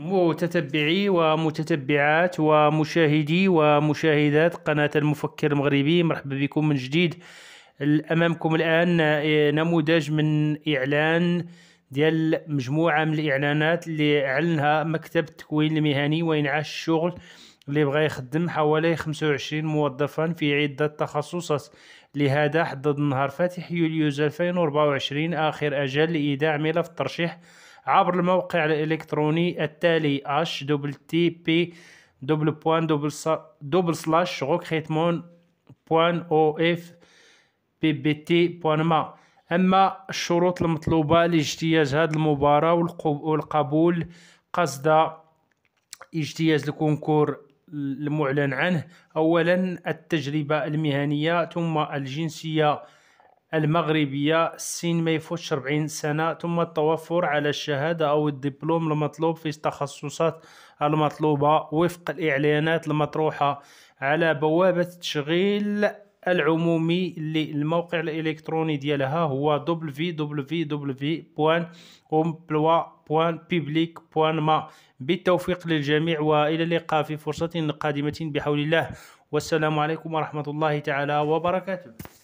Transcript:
متتبعي ومتتبعات ومشاهدي ومشاهدات قناة المفكر المغربي مرحبا بكم من جديد أمامكم الآن آه، نموذج من إعلان ديال مجموعة من الإعلانات اللي أعلنها مكتب التكوين المهني وإنعاش الشغل اللي بغى يخدم حوالي 25 موظفا في عدة تخصصات لهذا حدد نهار فاتح يوليوز 2024 آخر أجل لإيداع ملف الترشيح عبر الموقع الإلكتروني التالي h تي بي دوبل بوان دوبل, دوبل سلاش روكريتمون بوان او اف بي بي تي بوان ما أما الشروط المطلوبة لاجتياز هذه المباراة والقبول قصد اجتياز الكونكور المعلن عنه أولا التجربة المهنية ثم الجنسية المغربية السن ما يفوتش 40 سنة ثم التوفر على الشهادة أو الدبلوم المطلوب في التخصصات المطلوبة وفق الإعلانات المطروحة على بوابة التشغيل العمومي للموقع الإلكتروني ديالها هو www.emploi.public.ma بالتوفيق للجميع وإلى اللقاء في فرصة قادمة بحول الله والسلام عليكم ورحمة الله تعالى وبركاته